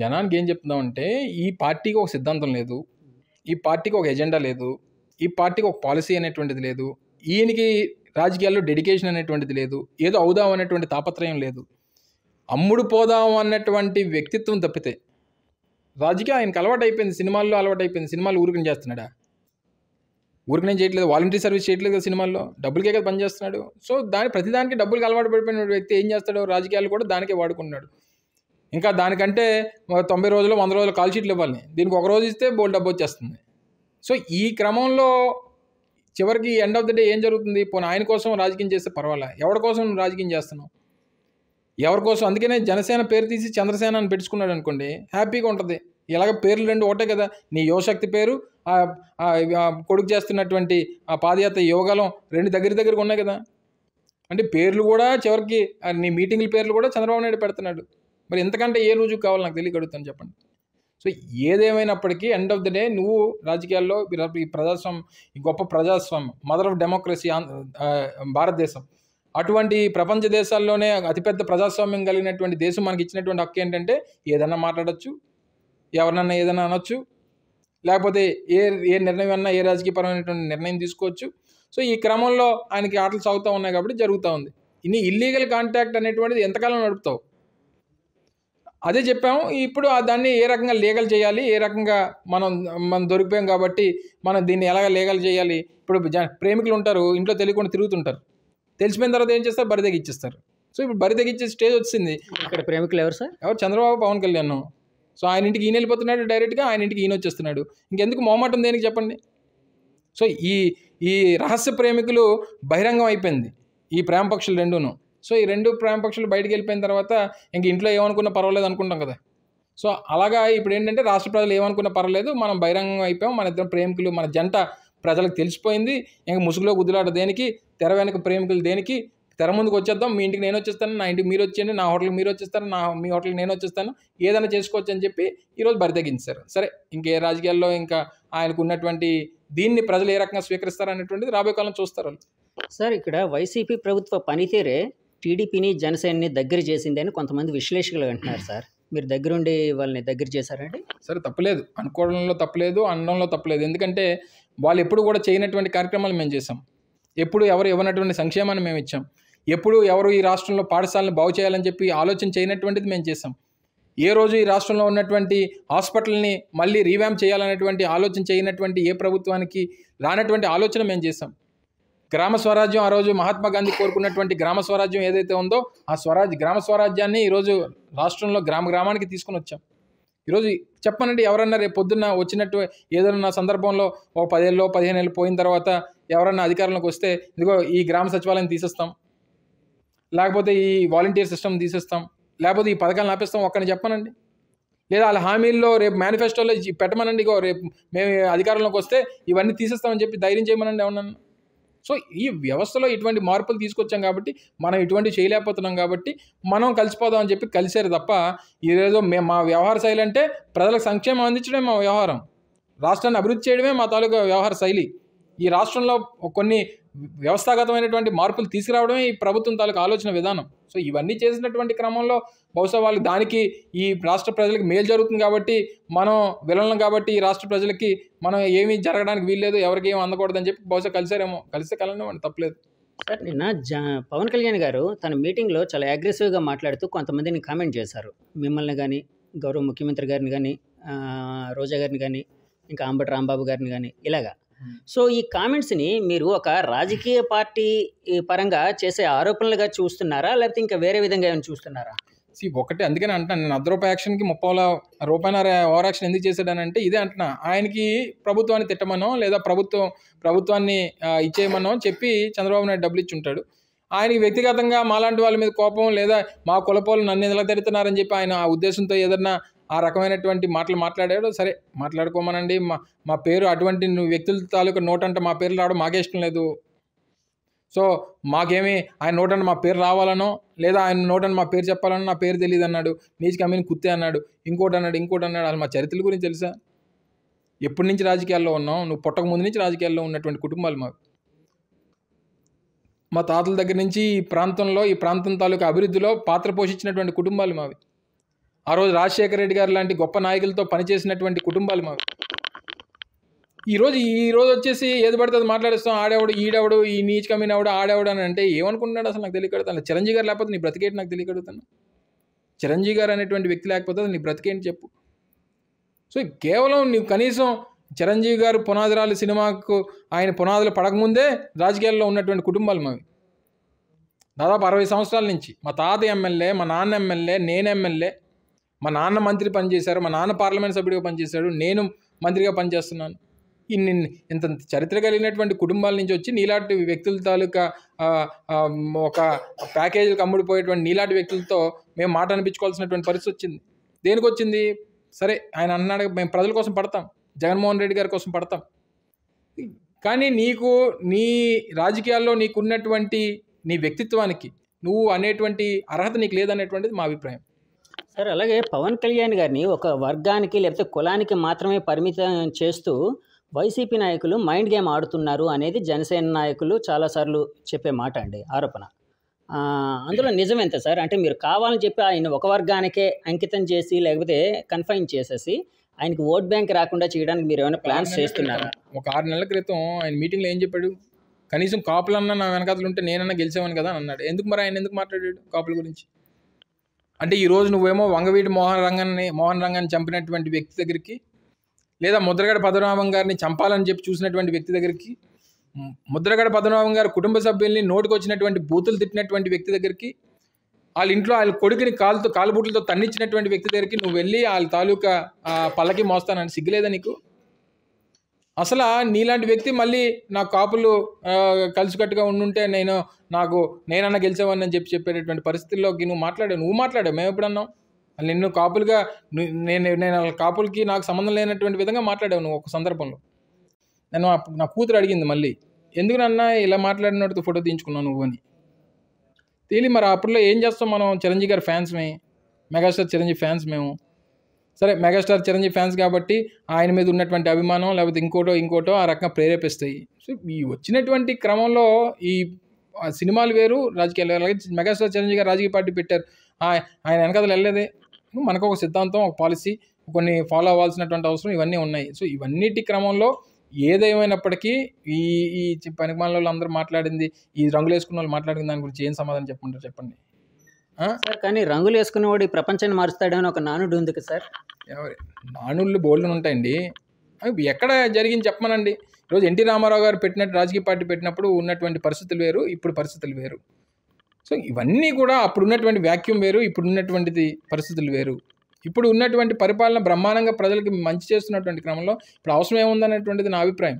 జనానికి ఏం చెప్తున్నామంటే ఈ పార్టీకి ఒక సిద్ధాంతం లేదు ఈ పార్టీకి ఒక ఎజెండా లేదు ఈ పార్టీకి ఒక పాలసీ అనేటువంటిది లేదు ఈయనకి రాజకీయాల్లో డెడికేషన్ అనేటువంటిది లేదు ఏదో అవుదాం అనేటువంటి తాపత్రయం లేదు అమ్ముడు పోదాం అన్నటువంటి వ్యక్తిత్వం తప్పితే రాజకీయం ఆయనకు అలవాటు అయిపోయింది సినిమాల్లో అలవాటు అయిపోయింది సినిమాలు ఊరికని చేస్తున్నాడా ఊరికనే చేయట్లేదు వాలంటీర్ సర్వీస్ చేయట్లేదు కదా సినిమాల్లో డబ్బులకే కదా పనిచేస్తున్నాడు సో దాని ప్రతిదానికి డబ్బులకి అలవాటు పడిపోయిన వ్యక్తి ఏం చేస్తాడో రాజకీయాలు కూడా దానికే వాడుకుంటున్నాడు ఇంకా దానికంటే తొంభై రోజులు వంద రోజులు కాల్ షీట్లు ఇవ్వాలి దీనికి ఒక రోజు ఇస్తే బోల్ డబ్బు వచ్చేస్తుంది సో ఈ క్రమంలో చివరికి ఎండ్ ఆఫ్ ద డే ఏం జరుగుతుంది పోనీ ఆయన కోసం రాజకీయం చేస్తే పర్వాలే ఎవరి కోసం రాజకీయం చేస్తున్నావు ఎవరి కోసం అందుకనే జనసేన పేరు తీసి చంద్రసేన అని పెట్టుకున్నాడు అనుకోండి హ్యాపీగా ఉంటుంది ఇలాగ పేర్లు రెండు ఒకటే కదా నీ యువశక్తి పేరు కొడుకు చేస్తున్నటువంటి ఆ పాదయాత్ర యోగాలం రెండు దగ్గర దగ్గరకు ఉన్నాయి కదా అంటే పేర్లు కూడా చివరికి నీ మీటింగ్ల పేర్లు కూడా చంద్రబాబు నాయుడు పెడుతున్నాడు మరి ఎంతకంటే ఏ రోజు కావాలి నాకు తెలియగడుగుతాను చెప్పండి సో ఏదేమైనప్పటికీ ఎండ్ ఆఫ్ ద డే నువ్వు రాజకీయాల్లో ఈ ప్రజాస్వామ్యం ఈ గొప్ప ప్రజాస్వామ్యం మదర్ ఆఫ్ డెమోక్రసీ భారతదేశం అటువంటి ప్రపంచ దేశాల్లోనే అతిపెద్ద ప్రజాస్వామ్యం కలిగినటువంటి దేశం మనకి ఇచ్చినటువంటి హక్కు ఏంటంటే ఏదన్నా మాట్లాడచ్చు ఎవరినన్నా ఏదైనా అనొచ్చు లేకపోతే ఏ ఏ నిర్ణయం అన్నా ఏ రాజకీయపరమైనటువంటి నిర్ణయం తీసుకోవచ్చు సో ఈ క్రమంలో ఆయనకి ఆటలు సాగుతూ ఉన్నాయి కాబట్టి జరుగుతూ ఉంది ఇన్ని ఇల్లీగల్ కాంటాక్ట్ అనేటువంటిది ఎంతకాలం నడుపుతావు అదే చెప్పాము ఇప్పుడు దాన్ని ఏ రకంగా లీగల్ చేయాలి ఏ రకంగా మనం మనం దొరికిపోయాం కాబట్టి మనం దీన్ని ఎలాగ లీగల్ చేయాలి ఇప్పుడు ప్రేమికులు ఉంటారు ఇంట్లో తెలియకుండా తిరుగుతుంటారు తెలిసిపోయిన తర్వాత ఏం చేస్తారు బరి తెగిచ్చేస్తారు సో ఇప్పుడు బరి తెగిచ్చే స్టేజ్ వచ్చింది ఇక్కడ ప్రేమికులు ఎవరు సార్ ఎవరు చంద్రబాబు పవన్ కళ్యాణ్ సో ఆయన ఇంటికి ఈయన వెళ్ళిపోతున్నాడు డైరెక్ట్గా ఆయన ఇంటికి ఈయన వచ్చేస్తున్నాడు ఇంకెందుకు మొహమాటం దేనికి చెప్పండి సో ఈ ఈ రహస్య ప్రేమికులు బహిరంగం అయిపోయింది ఈ ప్రేమ పక్షులు రెండును సో ఈ రెండు ప్రాంపక్షులు బయటికి వెళ్ళిపోయిన తర్వాత ఇంక ఇంట్లో ఏమనుకున్నా పర్వాలేదు అనుకుంటాం కదా సో అలాగా ఇప్పుడు ఏంటంటే రాష్ట్ర ప్రజలు ఏమనుకున్నా పర్వాలేదు మనం బహిరంగం అయిపోయాం మన ఇద్దరం ప్రేమికులు మన జంట ప్రజలకు తెలిసిపోయింది ఇంక ముసుగులో గుద్దులాట దేనికి తెర వెనక ప్రేమికులు దేనికి తెర ముందుకు వచ్చేద్దాం మీ ఇంటికి నేను వచ్చేస్తాను నా ఇంటికి మీరు వచ్చేయండి నా హోటల్కి మీరు వచ్చేస్తాను నా మీ హోటల్కి నేను వచ్చేస్తాను ఏదైనా చేసుకోవచ్చు అని చెప్పి ఈరోజు బరి తగ్గించారు సరే ఇంకే రాజకీయాల్లో ఇంకా ఆయనకు ఉన్నటువంటి దీన్ని ప్రజలు ఏ రకంగా స్వీకరిస్తారు అనేటువంటిది రాబోయే కాలం చూస్తారు సార్ ఇక్కడ వైసీపీ ప్రభుత్వ పనితీరే టీడీపీని జనసేనని దగ్గర చేసింది అని కొంతమంది విశ్లేషకులు అంటున్నారు సార్ మీరు దగ్గరుండి వాళ్ళని దగ్గర చేశారండి సరే తప్పలేదు అనుకోవడంలో తప్పలేదు అనడంలో తప్పలేదు ఎందుకంటే వాళ్ళు ఎప్పుడు కూడా చేయనటువంటి కార్యక్రమాలు మేము చేసాం ఎప్పుడు ఎవరు ఇవ్వనటువంటి సంక్షేమాన్ని మేము ఇచ్చాం ఎప్పుడు ఎవరు ఈ రాష్ట్రంలో పాఠశాలను బాగు చేయాలని చెప్పి ఆలోచన చేయనటువంటిది మేము చేసాం ఏ రోజు ఈ రాష్ట్రంలో ఉన్నటువంటి హాస్పిటల్ని మళ్ళీ రీవ్యామ్ చేయాలనేటువంటి ఆలోచన చేయనటువంటి ఏ ప్రభుత్వానికి రానటువంటి ఆలోచన మేము చేసాం గ్రామ స్వరాజ్యం ఆ రోజు మహాత్మా గాంధీ కోరుకున్నటువంటి గ్రామ స్వరాజ్యం ఏదైతే ఉందో ఆ స్వరాజ్య గ్రామ స్వరాజ్యాన్ని ఈరోజు రాష్ట్రంలో గ్రామ గ్రామానికి తీసుకుని వచ్చాం ఈరోజు చెప్పనండి ఎవరన్నా రేపు పొద్దున్న వచ్చినట్టు ఏదైనా సందర్భంలో ఓ పదేళ్ళు పదిహేను ఏళ్ళు పోయిన తర్వాత ఎవరన్నా అధికారంలోకి వస్తే ఇదిగో ఈ గ్రామ సచివాలయం తీసేస్తాం లేకపోతే ఈ వాలంటీర్ సిస్టమ్ తీసేస్తాం లేకపోతే ఈ పథకాలు ఆపేస్తాం ఒక్కని చెప్పనండి లేదా వాళ్ళ హామీల్లో రేపు మేనిఫెస్టోలో పెట్టమనండి ఇగో రేపు మేము అధికారంలోకి వస్తే ఇవన్నీ తీసేస్తామని చెప్పి ధైర్యం చేయమనండి ఏమన్నా సో ఈ వ్యవస్థలో ఇటువంటి మార్పులు తీసుకొచ్చాం కాబట్టి మనం ఇటువంటి చేయలేకపోతున్నాం కాబట్టి మనం కలిసిపోదాం అని చెప్పి కలిసారు తప్ప ఈరోజు మే మా వ్యవహార శైలి అంటే ప్రజలకు సంక్షేమం అందించడమే మా వ్యవహారం రాష్ట్రాన్ని అభివృద్ధి చేయడమే మా తాలూకా వ్యవహార శైలి ఈ రాష్ట్రంలో కొన్ని వ్యవస్థాగతమైనటువంటి మార్పులు తీసుకురావడమే ఈ ప్రభుత్వం తాలూకు ఆలోచన విధానం సో ఇవన్నీ చేసినటువంటి క్రమంలో బహుశా వాళ్ళు దానికి ఈ రాష్ట్ర ప్రజలకు మేలు జరుగుతుంది కాబట్టి మనం విలనం కాబట్టి ఈ రాష్ట్ర ప్రజలకి మనం ఏమీ జరగడానికి వీల్లేదు ఎవరికి ఏమి అందకూడదని చెప్పి బహుశా కలిసారేమో కలనే కలనివ్వండి తప్పలేదు సార్ నిన్న జా పవన్ కళ్యాణ్ గారు తన మీటింగ్లో చాలా అగ్రెసివ్గా మాట్లాడుతూ కొంతమందిని కామెంట్ చేశారు మిమ్మల్ని కానీ గౌరవ ముఖ్యమంత్రి గారిని కానీ రోజా గారిని కానీ ఇంకా అంబటి రాంబాబు గారిని కానీ ఇలాగా సో ఈ కామెంట్స్ని మీరు ఒక రాజకీయ పార్టీ పరంగా చేసే ఆరోపణలుగా చూస్తున్నారా లేకపోతే ఇంకా వేరే విధంగా ఏమైనా చూస్తున్నారా సి ఒకటి అందుకని అంటున్నాను నేను అర్ధ రూపాయి యాక్షన్కి ముప్పాల రూపాయన్నర ఓవర్ యాక్షన్ ఎందుకు చేశాడనంటే ఇదే అంటున్నా ఆయనకి ప్రభుత్వాన్ని తిట్టమనో లేదా ప్రభుత్వం ప్రభుత్వాన్ని ఇచ్చేయమనో చెప్పి చంద్రబాబు నాయుడు డబ్బులు ఇచ్చి ఉంటాడు ఆయనకి వ్యక్తిగతంగా మాలాంటి వాళ్ళ మీద కోపం లేదా మా కులపోలు నన్ను ఎలా తిడుతున్నారని చెప్పి ఆయన ఆ ఉద్దేశంతో ఏదన్నా ఆ రకమైనటువంటి మాటలు మాట్లాడాడు సరే మాట్లాడుకోమనండి మా మా పేరు అటువంటి వ్యక్తుల తాలూకు నోట్ అంటే మా పేరు రావడం మాకే ఇష్టం లేదు సో మాకేమి ఆయన నోటని మా పేరు రావాలనో లేదా ఆయన నోటని మా పేరు చెప్పాలనో నా పేరు తెలియదు అన్నాడు నీచు కమీని కుత్తే అన్నాడు ఇంకోటి అన్నాడు ఇంకోటి అన్నాడు అది మా చరిత్ర గురించి తెలుసా ఎప్పటి నుంచి రాజకీయాల్లో ఉన్నాం నువ్వు పుట్టక ముందు నుంచి రాజకీయాల్లో ఉన్నటువంటి కుటుంబాలు మాకు మా తాతల దగ్గర నుంచి ఈ ప్రాంతంలో ఈ ప్రాంతం తాలూకా అభివృద్ధిలో పాత్ర పోషించినటువంటి కుటుంబాలు మావి ఆ రోజు రాజశేఖర రెడ్డి గారు లాంటి గొప్ప నాయకులతో పనిచేసినటువంటి కుటుంబాలు మాకు ఈరోజు రోజు వచ్చేసి ఏది పడితే అది మాట్లాడేస్తాం ఆడేవాడు ఈడేవాడు ఈ నీచ్ నీచుకమైనవాడు ఆడేవాడు అని అంటే ఏమనుకుంటున్నాడు అసలు నాకు తెలియకడుతాను చిరంజీవి గారు లేకపోతే నీ బ్రతికేటి నాకు తెలియకడుగుతాను చిరంజీవి గారు అనేటువంటి వ్యక్తి లేకపోతే నీ బ్రతికేంటి చెప్పు సో కేవలం నీవు కనీసం చిరంజీవి గారు పునాదిరాలు సినిమాకు ఆయన పునాదులు పడకముందే రాజకీయాల్లో ఉన్నటువంటి కుటుంబాలు మావి దాదాపు అరవై సంవత్సరాల నుంచి మా తాత ఎమ్మెల్యే మా నాన్న ఎమ్మెల్యే నేను ఎమ్మెల్యే మా నాన్న మంత్రి పనిచేశారు మా నాన్న పార్లమెంట్ సభ్యుడిగా పనిచేశాడు నేను మంత్రిగా పనిచేస్తున్నాను ఇన్ని ఇంత చరిత్ర కలిగినటువంటి కుటుంబాల నుంచి వచ్చి నీలాంటి వ్యక్తుల తాలూకా ఒక ప్యాకేజీలకు అమ్ముడిపోయేటువంటి నీలాంటి వ్యక్తులతో మేము మాట అనిపించుకోవాల్సినటువంటి పరిస్థితి వచ్చింది దేనికి వచ్చింది సరే ఆయన అన్నాడు మేము ప్రజల కోసం పడతాం జగన్మోహన్ రెడ్డి గారి కోసం పడతాం కానీ నీకు నీ రాజకీయాల్లో నీకున్నటువంటి నీ వ్యక్తిత్వానికి నువ్వు అనేటువంటి అర్హత నీకు లేదనేటువంటిది మా అభిప్రాయం సార్ అలాగే పవన్ కళ్యాణ్ గారిని ఒక వర్గానికి లేకపోతే కులానికి మాత్రమే పరిమితం చేస్తూ వైసీపీ నాయకులు మైండ్ గేమ్ ఆడుతున్నారు అనేది జనసేన నాయకులు చాలాసార్లు చెప్పే మాట అండి ఆరోపణ అందులో నిజం ఎంత సార్ అంటే మీరు కావాలని చెప్పి ఆయన ఒక వర్గానికే అంకితం చేసి లేకపోతే కన్ఫైన్ చేసేసి ఆయనకి ఓట్ బ్యాంక్ రాకుండా చేయడానికి మీరు ఏమైనా ప్లాన్స్ చేస్తున్నారా ఒక ఆరు నెలల క్రితం ఆయన మీటింగ్లో ఏం చెప్పాడు కనీసం కాపులన్నా నా వెనకాతలు ఉంటే నేనన్నా గెలిచామని కదా అన్నాడు ఎందుకు మరి ఆయన ఎందుకు మాట్లాడాడు కాపుల గురించి అంటే ఈరోజు నువ్వేమో వంగవీటి మోహన్ రంగన్ని మోహన్ రంగాన్ని చంపినటువంటి వ్యక్తి దగ్గరికి లేదా ముద్రగడ పద్మనాభం గారిని చంపాలని చెప్పి చూసినటువంటి వ్యక్తి దగ్గరికి ముద్రగడ పద్మనాభం గారు కుటుంబ సభ్యుల్ని వచ్చినటువంటి బూతులు తిట్టినటువంటి వ్యక్తి దగ్గరికి వాళ్ళ ఇంట్లో వాళ్ళ కొడుకుని కాలుతో కాలుబూట్లతో తన్నిచ్చినటువంటి వ్యక్తి దగ్గరికి నువ్వు వెళ్ళి వాళ్ళ తాలూకా పల్లకి మోస్తానని సిగ్గులేదా నీకు అసలు నీలాంటి వ్యక్తి మళ్ళీ నా కాపులు కలిసికట్టుగా ఉండుంటే నేను నాకు నేనన్నా గెలిచేవాడిని అని చెప్పి చెప్పేటటువంటి పరిస్థితుల్లోకి నువ్వు మాట్లాడావు నువ్వు మాట్లాడావు మేము ఎప్పుడన్నాం నిన్ను కాపులుగా నేను నేను కాపులకి నాకు సంబంధం లేనటువంటి విధంగా మాట్లాడావు నువ్వు ఒక సందర్భంలో నేను నా కూతురు అడిగింది మళ్ళీ ఎందుకు నాన్న ఇలా మాట్లాడినట్టు ఫోటో తీయించుకున్నావు నువ్వు అని తేలి మరి అప్పుడులో ఏం చేస్తాం మనం చిరంజీవి గారి ఫ్యాన్స్ మేము మెగాస్టార్ చిరంజీవి ఫ్యాన్స్ మేము సరే మెగాస్టార్ చిరంజీవి ఫ్యాన్స్ కాబట్టి ఆయన మీద ఉన్నటువంటి అభిమానం లేకపోతే ఇంకోటో ఇంకోటో ఆ రకంగా ప్రేరేపిస్తాయి సో ఈ వచ్చినటువంటి క్రమంలో ఈ సినిమాలు వేరు రాజకీయాలు అలాగే మెగాస్టార్ చిరంజీవి గారు రాజకీయ పార్టీ పెట్టారు ఆయన వెనకదలు వెళ్ళలేదే మనకు ఒక సిద్ధాంతం ఒక పాలసీ కొన్ని ఫాలో అవ్వాల్సినటువంటి అవసరం ఇవన్నీ ఉన్నాయి సో ఇవన్నిటి క్రమంలో ఏదేమైనప్పటికీ ఈ ఈ పనికి వాళ్ళు అందరూ మాట్లాడింది ఈ రంగులు వేసుకున్న వాళ్ళు మాట్లాడిన దాని గురించి ఏం సమాధానం చెప్పుకుంటారు చెప్పండి సార్ కానీ రంగులు వేసుకునేవాడు ఈ ప్రపంచాన్ని మారుస్తాడని ఒక నానుడు ఉంది కదా సార్ ఎవరు నానుళ్ళు బోల్డ్ ఉంటాయండి అవి ఎక్కడ జరిగింది చెప్పమనండి ఈరోజు ఎన్టీ రామారావు గారు పెట్టినట్టు రాజకీయ పార్టీ పెట్టినప్పుడు ఉన్నటువంటి పరిస్థితులు వేరు ఇప్పుడు పరిస్థితులు వేరు సో ఇవన్నీ కూడా అప్పుడు ఉన్నటువంటి వ్యాక్యూమ్ వేరు ఇప్పుడు ఉన్నటువంటిది పరిస్థితులు వేరు ఇప్పుడు ఉన్నటువంటి పరిపాలన బ్రహ్మాండంగా ప్రజలకు మంచి చేస్తున్నటువంటి క్రమంలో ఇప్పుడు అవసరం ఏముందనేటువంటిది నా అభిప్రాయం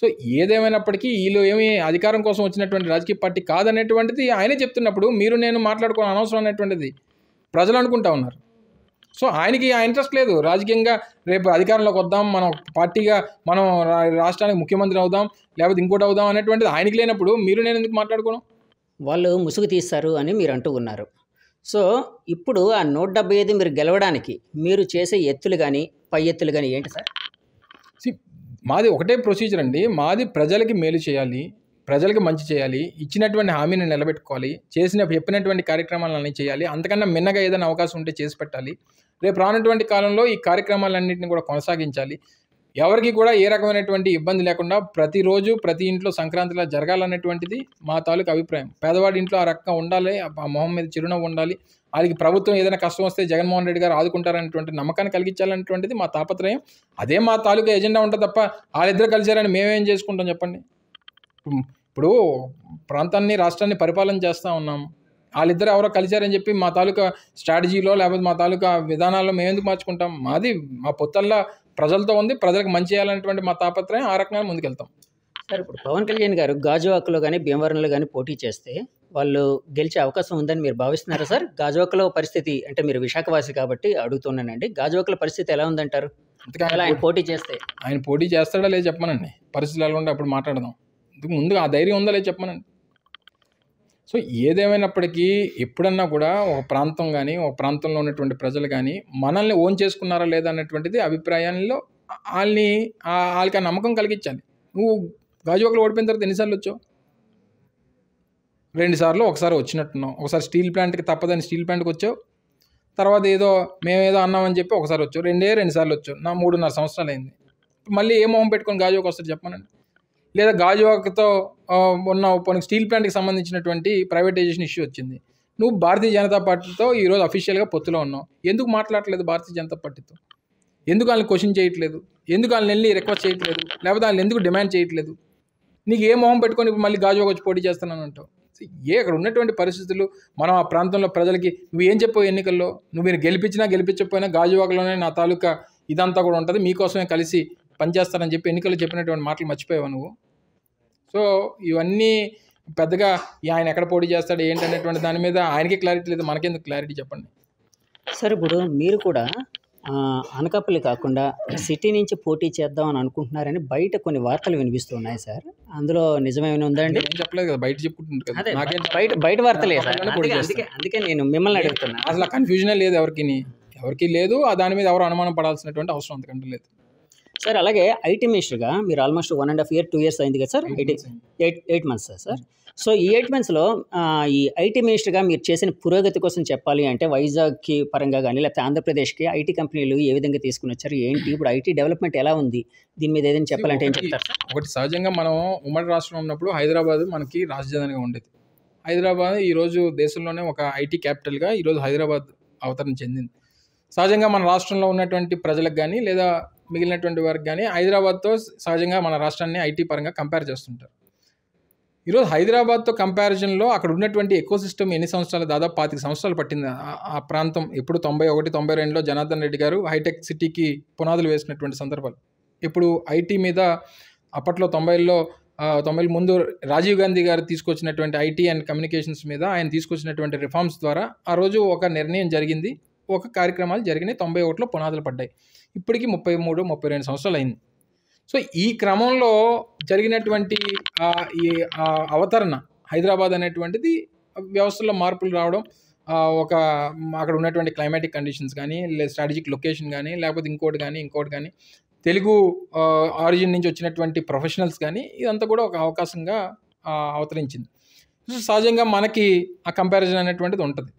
సో ఏదేమైనప్పటికీ వీళ్ళు ఏమి అధికారం కోసం వచ్చినటువంటి రాజకీయ పార్టీ కాదనేటువంటిది ఆయనే చెప్తున్నప్పుడు మీరు నేను మాట్లాడుకోవడం అనవసరం అనేటువంటిది ప్రజలు అనుకుంటా ఉన్నారు సో ఆయనకి ఆ ఇంట్రెస్ట్ లేదు రాజకీయంగా రేపు అధికారంలోకి వద్దాం మనం పార్టీగా మనం రాష్ట్రానికి ముఖ్యమంత్రి అవుదాం లేకపోతే ఇంకోటి అవుదాం అనేటువంటిది ఆయనకి లేనప్పుడు మీరు నేను ఎందుకు మాట్లాడుకోను వాళ్ళు ముసుగు తీస్తారు అని మీరు అంటూ ఉన్నారు సో ఇప్పుడు ఆ నూట డెబ్బై ఐదు మీరు గెలవడానికి మీరు చేసే ఎత్తులు కానీ పై ఎత్తులు కానీ ఏంటి సార్ మాది ఒకటే ప్రొసీజర్ అండి మాది ప్రజలకి మేలు చేయాలి ప్రజలకి మంచి చేయాలి ఇచ్చినటువంటి హామీని నిలబెట్టుకోవాలి చేసిన చెప్పినటువంటి కార్యక్రమాలన్నీ చేయాలి అంతకన్నా మిన్నగా ఏదైనా అవకాశం ఉంటే చేసి పెట్టాలి రేపు రానటువంటి కాలంలో ఈ కార్యక్రమాలన్నింటినీ కూడా కొనసాగించాలి ఎవరికి కూడా ఏ రకమైనటువంటి ఇబ్బంది లేకుండా ప్రతిరోజు ప్రతి ఇంట్లో సంక్రాంతిలా జరగాలనేటువంటిది మా తాలూకు అభిప్రాయం పేదవాడి ఇంట్లో ఆ రకంగా ఉండాలి ఆ మొహం మీద చిరునవ్వు ఉండాలి వాళ్ళకి ప్రభుత్వం ఏదైనా కష్టం వస్తే జగన్మోహన్ రెడ్డి గారు ఆదుకుంటారనేటువంటి నమ్మకాన్ని కలిగించాలనేటువంటిది మా తాపత్రయం అదే మా తాలూకా ఎజెండా ఉంటుంది తప్ప వాళ్ళిద్దరు కలిసారని మేమేం చేసుకుంటాం చెప్పండి ఇప్పుడు ప్రాంతాన్ని రాష్ట్రాన్ని పరిపాలన చేస్తూ ఉన్నాం వాళ్ళిద్దరు ఎవరో కలిశారని చెప్పి మా తాలూకా స్ట్రాటజీలో లేకపోతే మా తాలూకా విధానాల్లో మేము ఎందుకు మార్చుకుంటాం మాది మా పొత్తల్లో ప్రజలతో ఉంది ప్రజలకు మంచి చేయాలనేటువంటి మా తాపత్రయం ఆ రకంగా ముందుకెళ్తాం సార్ ఇప్పుడు పవన్ కళ్యాణ్ గారు గాజువాకలో కానీ భీమవరంలో కానీ పోటీ చేస్తే వాళ్ళు గెలిచే అవకాశం ఉందని మీరు భావిస్తున్నారా సార్ గాజువాకలో పరిస్థితి అంటే మీరు విశాఖవాసి కాబట్టి అడుగుతున్నానండి గాజువాకల పరిస్థితి ఎలా ఉందంటారు ఆయన పోటీ చేస్తే ఆయన పోటీ చేస్తాడా లేదు చెప్పమనండి పరిస్థితులు ఎలా ఉంటే అప్పుడు మాట్లాడదాం ఇందుకు ముందుగా ఆ ధైర్యం ఉందా లేదు చెప్పమనండి సో ఏదేమైనప్పటికీ ఎప్పుడన్నా కూడా ఒక ప్రాంతం కానీ ఒక ప్రాంతంలో ఉన్నటువంటి ప్రజలు కానీ మనల్ని ఓన్ చేసుకున్నారా లేదా అనేటువంటిది అభిప్రాయాల్లో వాళ్ళని వాళ్ళకి నమ్మకం కలిగించాలి నువ్వు గాజువాకలు ఓడిపోయిన తర్వాత ఎన్నిసార్లు వచ్చావు రెండుసార్లు ఒకసారి వచ్చినట్టున్నావు ఒకసారి స్టీల్ ప్లాంట్కి తప్పదని స్టీల్ ప్లాంట్కి వచ్చావు తర్వాత ఏదో మేమేదో అన్నామని చెప్పి ఒకసారి వచ్చావు రెండే రెండుసార్లు వచ్చావు నా మూడున్నర సంవత్సరాలు అయింది మళ్ళీ ఏ మొహం పెట్టుకొని గాజువాకి వస్తారు చెప్పనండి లేదా గాజువాకతో ఉన్న పని స్టీల్ ప్లాంట్కి సంబంధించినటువంటి ప్రైవేటైజేషన్ ఇష్యూ వచ్చింది నువ్వు భారతీయ జనతా పార్టీతో ఈరోజు అఫీషియల్గా పొత్తులో ఉన్నావు ఎందుకు మాట్లాడలేదు భారతీయ జనతా పార్టీతో ఎందుకు వాళ్ళని క్వశ్చన్ చేయట్లేదు ఎందుకు వాళ్ళని వెళ్ళి రిక్వెస్ట్ చేయట్లేదు లేకపోతే వాళ్ళని ఎందుకు డిమాండ్ చేయట్లేదు నీకు ఏ మొహం పెట్టుకొని మళ్ళీ గాజువాక వచ్చి పోటీ చేస్తానని అంటావు ఏ అక్కడ ఉన్నటువంటి పరిస్థితులు మనం ఆ ప్రాంతంలో ప్రజలకి నువ్వు ఏం చెప్పవు ఎన్నికల్లో నువ్వు మీరు గెలిపించినా గెలిపించకపోయినా గాజువాకలోనే నా తాలూకా ఇదంతా కూడా ఉంటుంది మీకోసమే కలిసి పనిచేస్తానని చెప్పి ఎన్నికల్లో చెప్పినటువంటి మాటలు మర్చిపోయావు నువ్వు సో ఇవన్నీ పెద్దగా ఆయన ఎక్కడ పోటీ చేస్తాడు ఏంటనేటువంటి దాని మీద ఆయనకి క్లారిటీ లేదు మనకెందుకు క్లారిటీ చెప్పండి సార్ ఇప్పుడు మీరు కూడా అనకాపల్లి కాకుండా సిటీ నుంచి పోటీ చేద్దాం అని అనుకుంటున్నారని బయట కొన్ని వార్తలు వినిపిస్తున్నాయి సార్ అందులో నిజమేమైనా ఉందండి చెప్పలేదు కదా బయట చెప్పు బయట బయట వార్తలే అందుకే నేను మిమ్మల్ని అడుగుతున్నాను అసలు కన్ఫ్యూజనే లేదు ఎవరికి ఎవరికి లేదు దాని మీద ఎవరు అనుమానం పడాల్సినటువంటి అవసరం అంతకంటే లేదు సార్ అలాగే ఐటీ మినిస్టర్గా మీరు almost one and half year two years అయింది కదా sir IT eight eight months sir so ఈ ఎయిట్ మంత్స్లో ఈ ఐటీ మినిస్టర్గా మీరు చేసిన పురోగతి కోసం చెప్పాలి అంటే వైజాగ్కి పరంగా కానీ లేకపోతే ఆంధ్రప్రదేశ్కి ఐటీ కంపెనీలు ఏ విధంగా తీసుకుని వచ్చారు ఏంటి ఇప్పుడు ఐటీ డెవలప్మెంట్ ఎలా ఉంది దీని మీద ఏదైనా చెప్పాలంటే ఏం చెప్తారు ఒకటి సహజంగా మనం ఉమ్మడి రాష్ట్రంలో ఉన్నప్పుడు హైదరాబాద్ మనకి రాజధానిగా ఉండేది హైదరాబాద్ ఈరోజు దేశంలోనే ఒక ఐటీ క్యాపిటల్గా ఈరోజు హైదరాబాద్ అవతరణ చెందింది సహజంగా మన రాష్ట్రంలో ఉన్నటువంటి ప్రజలకు కానీ లేదా మిగిలినటువంటి వారికి కానీ హైదరాబాద్తో సహజంగా మన రాష్ట్రాన్ని ఐటీ పరంగా కంపేర్ చేస్తుంటారు ఈరోజు హైదరాబాద్తో కంపారిజన్లో అక్కడ ఉన్నటువంటి ఎకో సిస్టమ్ ఎన్ని సంవత్సరాలు దాదాపు పాతిక సంవత్సరాలు పట్టింది ఆ ప్రాంతం ఎప్పుడు తొంభై ఒకటి తొంభై రెండులో జనార్దన్ రెడ్డి గారు హైటెక్ సిటీకి పునాదులు వేసినటువంటి సందర్భాలు ఇప్పుడు ఐటీ మీద అప్పట్లో తొంభైలో తొంభై ముందు రాజీవ్ గాంధీ గారు తీసుకొచ్చినటువంటి ఐటీ అండ్ కమ్యూనికేషన్స్ మీద ఆయన తీసుకొచ్చినటువంటి రిఫార్మ్స్ ద్వారా ఆ రోజు ఒక నిర్ణయం జరిగింది ఒక కార్యక్రమాలు జరిగినాయి తొంభై ఒకటిలో పునాదులు పడ్డాయి ఇప్పటికీ ముప్పై మూడు ముప్పై రెండు సంవత్సరాలు అయింది సో ఈ క్రమంలో జరిగినటువంటి ఈ అవతరణ హైదరాబాద్ అనేటువంటిది వ్యవస్థలో మార్పులు రావడం ఒక అక్కడ ఉన్నటువంటి క్లైమాటిక్ కండిషన్స్ కానీ స్ట్రాటజిక్ లొకేషన్ కానీ లేకపోతే ఇంకోటి కానీ ఇంకోటి కానీ తెలుగు ఆరిజిన్ నుంచి వచ్చినటువంటి ప్రొఫెషనల్స్ కానీ ఇదంతా కూడా ఒక అవకాశంగా అవతరించింది సో సహజంగా మనకి ఆ కంపారిజన్ అనేటువంటిది ఉంటుంది